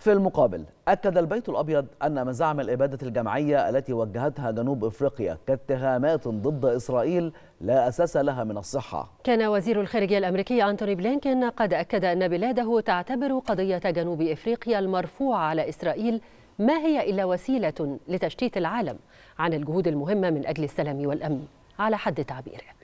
في المقابل أكد البيت الأبيض أن مزاعم الإبادة الجماعية التي وجهتها جنوب إفريقيا كاتهامات ضد إسرائيل لا أساس لها من الصحة كان وزير الخارجية الأمريكي أنتوني بلينكن قد أكد أن بلاده تعتبر قضية جنوب إفريقيا المرفوعة على إسرائيل ما هي إلا وسيلة لتشتيت العالم عن الجهود المهمة من أجل السلام والأمن على حد تعبيره